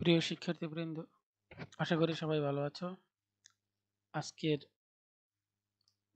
প্রিয় শিক্ষার্থীবৃন্দ আশা করি সবাই ভালো আছো আজকের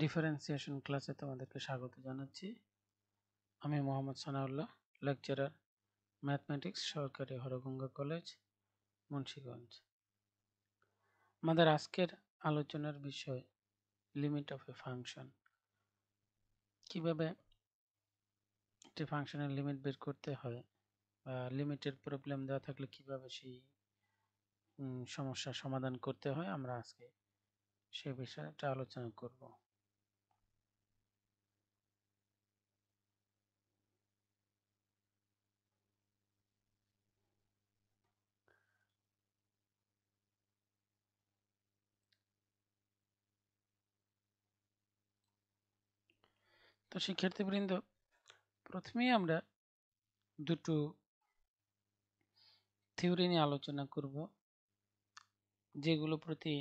ডিফারেন্সিয়েশন ক্লাসে তোমাদেরকে স্বাগত জানাচ্ছি আমি মোহাম্মদ সানাউল্লাহ লেকচারার ম্যাথমেটিক্স সরকারি হরগঙ্গা কলেজ মুন্সীগঞ্জ আমাদের আজকের আলোচনার বিষয় লিমিট অফ এ ফাংশন কীভাবে একটি ফাংশনের লিমিট বের করতে হয় লিমিটের প্রবলেম দেওয়া থাকলে কিভাবে সেই সমস্যা সমাধান করতে হয় আমরা আজকে সে বিষয়টা আলোচনা করব তো শিক্ষার্থীবৃন্দ প্রথমেই আমরা দুটো থিওরি নিয়ে আলোচনা করব যেগুলো প্রতি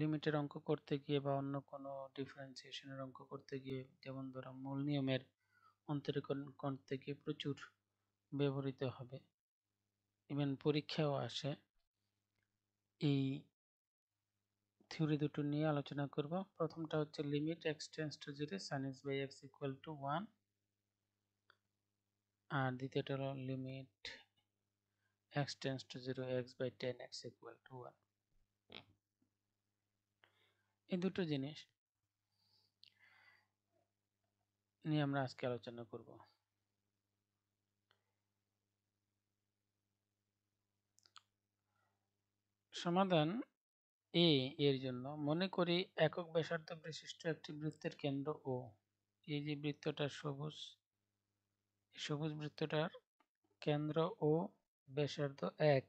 লিমিটের অঙ্ক করতে গিয়ে বা অন্য কোনো ডিফারেন্সিয়েশনের অঙ্ক করতে গিয়ে যেমন ধরো মূল নিয়মের অন্তরীকরণ করতে গিয়ে প্রচুর ব্যবহৃত হবে ইভেন পরীক্ষাও আসে এই থিওরি দুটো নিয়ে আলোচনা করব প্রথমটা হচ্ছে limit x to zero sine x by x equal to one আর দ্বিতীয়টা হলো limit x tends to 0 x by 10 x equal to 1 এই দুটো জিনিস নিয়ে আমরা আজকে আলোচনা করব সমাধান এ এর জন্য মনে করি একক ব্যাসার্ধ বিশিষ্ট একটি বৃত্তের কেন্দ্র ও এই যে বৃত্তটা সবুজ সবুজ বৃত্তটার কেন্দ্র ও ব্যাসার্ধ এক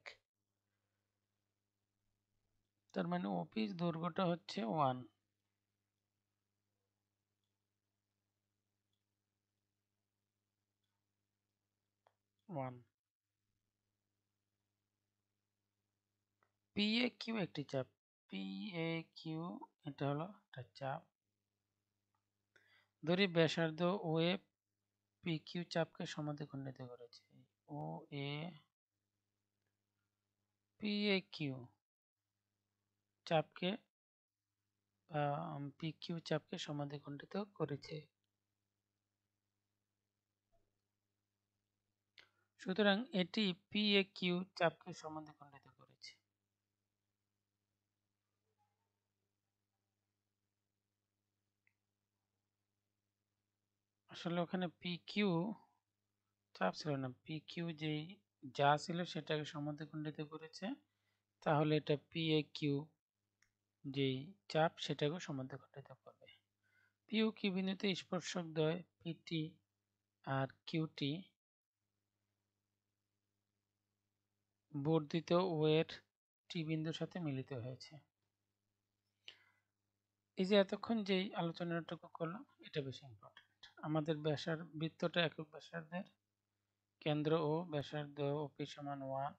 তার মানে অফিস দৈর্ঘ্যটা হচ্ছে ওয়ান ওয়ান পিএ কিউ একটি চাপ পিএ কিউ এটা হলো একটা চাপ ধরি ব্যাসার্ধ ওয়ে পিকিউ কিউ চাপকে সমাধিখণ্ডিত করেছে ও এ পি এ কিউ চাপকে পিকিউ কিউ চাপকে সমাধিখণ্ডিত করেছে সুতরাং এটি পি এ কিউ চাপকে সমাধিখণ্ডিত আসলে ওখানে পি কিউ চাপ ছিল না পি কিউ যেই যা ছিল সেটাকে সমদ্বিখণ্ডিত করেছে তাহলে এটা পি এ কিউ যেই চাপ সেটাকেও সমদ্বিখণ্ডিত করবে পিউ কি বিন্দুতে স্পর্শক দয় পিটি আর কিউটি বর্ধিত ওয়েট টি বিন্দুর সাথে মিলিত হয়েছে এই যে এতক্ষণ যেই আলোচনাটুকু করলাম এটা বেশি ইম্পর্টেন্ট আমাদের ব্যাসার বৃত্তটা একক ব্যাসার্ধের কেন্দ্র ও ব্যাসার্ধ ওপি সমান ওয়ান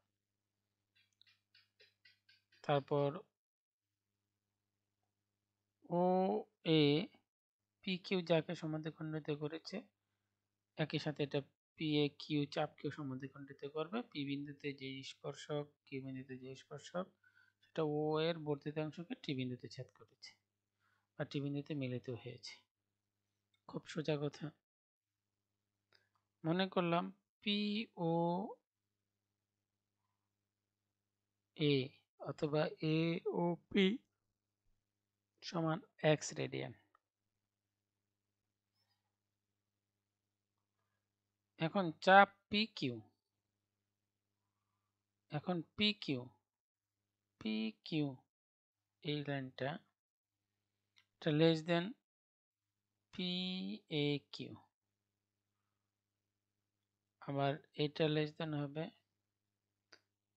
তারপর ও এ পি কিউ যাকে খণ্ডিত করেছে একই সাথে এটা পি এ কিউ চাপকেও খণ্ডিত করবে পি বিন্দুতে যে স্পর্শক কিউ বিন্দুতে যে স্পর্শক সেটা ও এর বর্ধিতাংশকে টি বিন্দুতে ছেদ করেছে বা টি বিন্দুতে মিলিত হয়েছে খুব সোজা কথা মনে করলাম p o এ অথবা এ ও পি সমান এক্স রেডিয়ান এখন চাপ পি কিউ এখন পি কিউ পি কিউ এই লাইনটা লেস দেন PAQ আবার এটা লেস দেন হবে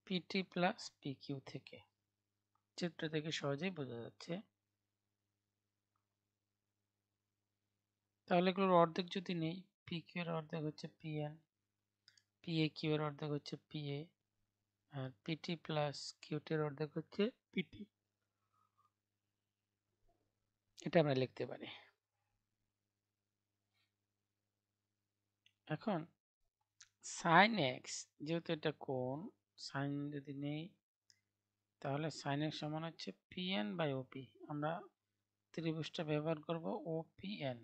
পিটি প্লাস PQ থেকে চিত্র থেকে সহজেই বোঝা যাচ্ছে তাহলে এগুলোর অর্ধেক যদি নেই PQ এর অর্ধেক হচ্ছে পিএন PAQ কিউ এর অর্ধেক হচ্ছে PA আর পিটি প্লাস এর অর্ধেক হচ্ছে পিটি এটা আমরা লিখতে পারি এখন সাইন এক্স যেহেতু এটা কোন সাইন যদি নেই তাহলে সাইন এক্স সমান হচ্ছে পিএন বাই ওপি আমরা ত্রিভুজটা ব্যবহার করব ওপিএন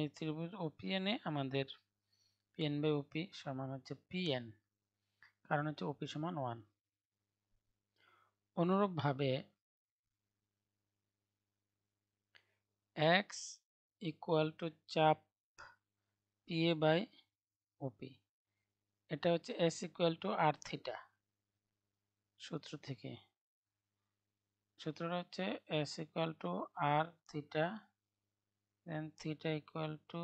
এই ত্রিভুজ ওপিএনে আমাদের পিএন বাই ওপি সমান হচ্ছে পিএন কারণ হচ্ছে ওপি সমান ওয়ান অনুরূপভাবে এক্স ইকুয়াল টু চাপ পিএ বাই ওপি এটা হচ্ছে S equal to R theta সূত্র থেকে সূত্রটা হচ্ছে S equal to R theta then theta equal to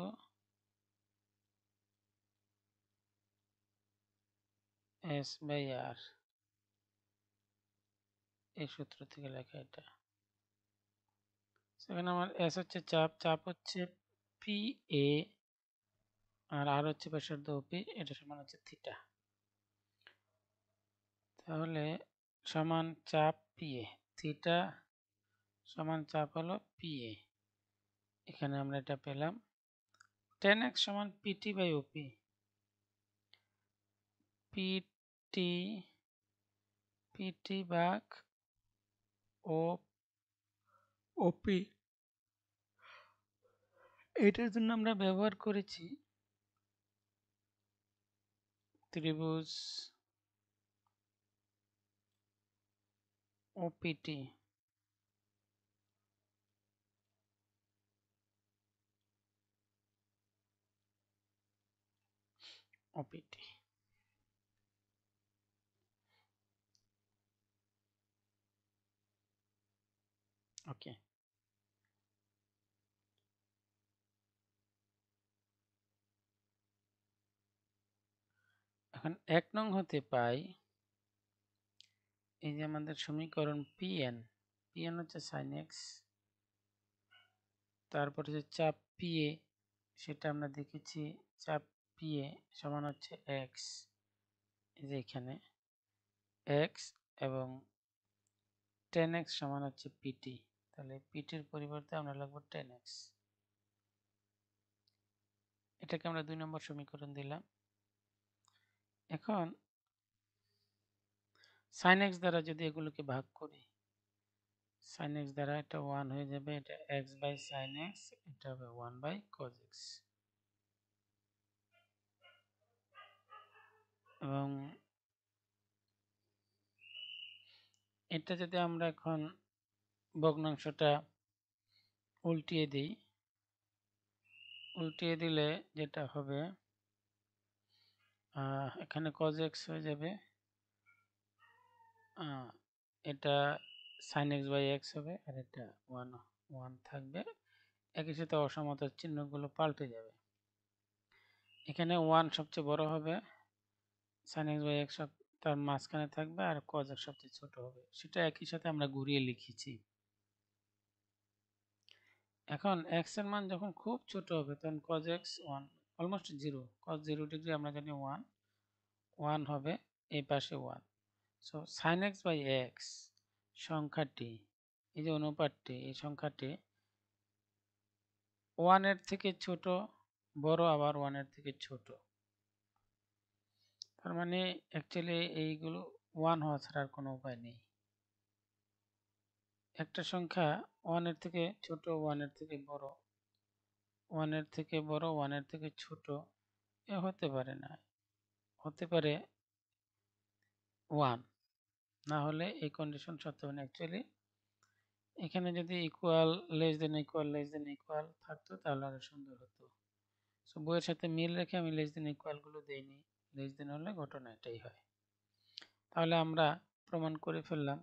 s by r এই সূত্র থেকে লেখা এটা সেখানে আমার এস হচ্ছে চাপ চাপ হচ্ছে পি এ আর আর হচ্ছে ব্যাসার্ধ ওপি এটা সমান হচ্ছে থিটা তাহলে সমান চাপ পি এ থিটা সমান চাপ হলো পি এ এখানে আমরা এটা পেলাম টেন এক্স সমান PT by OP PT PT বাক ও ওপি এটার জন্য আমরা ব্যবহার করেছি ত্রিভুজ ওপিটি ওপিটি Okay. এখন এক নং হতে পাই এই যে আমাদের সমীকরণ পিএন পিএন হচ্ছে সাইন তারপর তারপরে যে চাপ পিএ সেটা আমরা দেখেছি চাপ পিএ সমান হচ্ছে এক্স যে এখানে এক্স এবং টেন এক্স সমান হচ্ছে পিটি তাহলে পিটির পরিবর্তে আমরা লিখব টেন এক্স এটাকে আমরা দুই নম্বর সমীকরণ দিলাম এখন সাইন এক্স দ্বারা যদি এগুলোকে ভাগ করি সাইন এক্স দ্বারা এটা ওয়ান হয়ে যাবে এটা এক্স বাই সাইন এক্স এটা হবে ওয়ান বাই কজ এক্স এবং এটা যদি আমরা এখন ভগ্নাংশটা উল্টিয়ে দিই উল্টিয়ে দিলে যেটা হবে এখানে কজ এক্স হয়ে যাবে এটা সাইন এক্স বাই এক্স হবে আর এটা ওয়ান ওয়ান থাকবে একই সাথে অসমতার চিহ্নগুলো পাল্টে যাবে এখানে ওয়ান সবচেয়ে বড় হবে সাইন এক্স এক সপ্তাহ মাঝখানে থাকবে আর কজ এক সপ্তাহ ছোট হবে সেটা একই সাথে আমরা ঘুরিয়ে লিখেছি এখন এক্স এর মান যখন খুব ছোট হবে তখন cos x one almost zero cos zero degree আমরা জানি ওয়ান ওয়ান হবে এই পাশে one so sine x by x সংখ্যাটি এই যে অনুপাতটি এই সংখ্যাটি ওয়ানের থেকে ছোট বড় আবার ওয়ানের থেকে ছোট তার মানে অ্যাকচুয়ালি এইগুলো ওয়ান হওয়া ছাড়া আর কোনো উপায় নেই একটা সংখ্যা ওয়ানের থেকে ছোট ওয়ানের থেকে বড় ওয়ানের থেকে বড় ওয়ানের থেকে ছোট এ হতে পারে না হতে পারে ওয়ান না হলে এই কন্ডিশন সত্য হবে না অ্যাকচুয়ালি এখানে যদি equal less than equal less than equal থাকতো তাহলে আরো সুন্দর হতো সো বইয়ের সাথে মিল রেখে আমি লেস দেন ইকুয়ালগুলো দেইনি বিশ দিন হলে ঘটনা এটাই হয় তাহলে আমরা প্রমাণ করে ফেললাম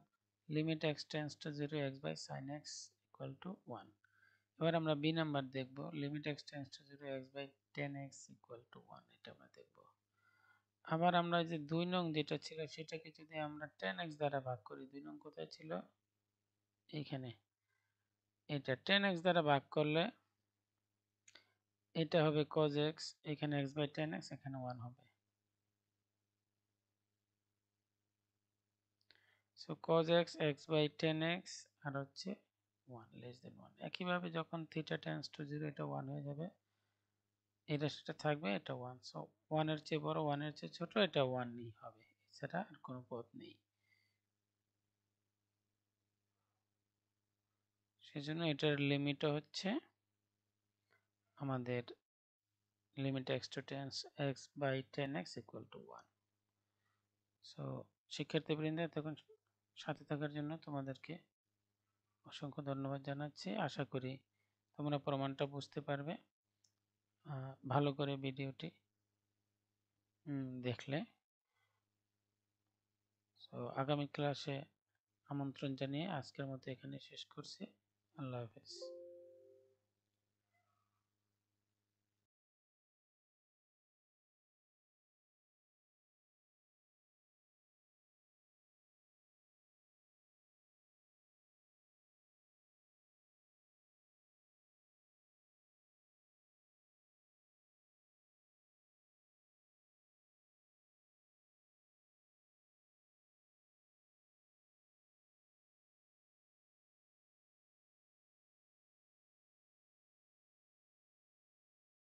limit x tends to zero x by sine x equal to one এবার আমরা বি নাম্বার দেখব limit x tends to zero x by tan x equal to one এটা আমরা দেখব আবার আমরা যে দুই নং যেটা ছিল সেটাকে যদি আমরা টেন এক্স দ্বারা ভাগ করি দুই নং কোথায় ছিল এইখানে এটা টেন এক্স দ্বারা ভাগ করলে এটা হবে কজ এক্স এখানে এক্স বাই টেন এক্স এখানে ওয়ান হবে so cos x x by tan x আর হচ্ছে ওয়ান লেস দেন ওয়ান একইভাবে যখন থিটা টেন্স টু জিরো এটা ওয়ান হয়ে যাবে এটা সেটা থাকবে এটা ওয়ান সো ওয়ানের চেয়ে বড় ওয়ানের চেয়ে ছোট এটা ওয়ানই হবে এছাড়া আর কোনো পথ নেই সেজন্য এটার লিমিটও হচ্ছে আমাদের limit x to tan x by tan x equal to one so শিক্ষার্থীবৃন্দ তখন সাথে থাকার জন্য তোমাদেরকে অসংখ্য ধন্যবাদ জানাচ্ছি আশা করি তোমরা প্রমাণটা বুঝতে পারবে ভালো করে ভিডিওটি দেখলে তো আগামী ক্লাসে আমন্ত্রণ জানিয়ে আজকের মতো এখানে শেষ করছি আল্লাহ হাফেজ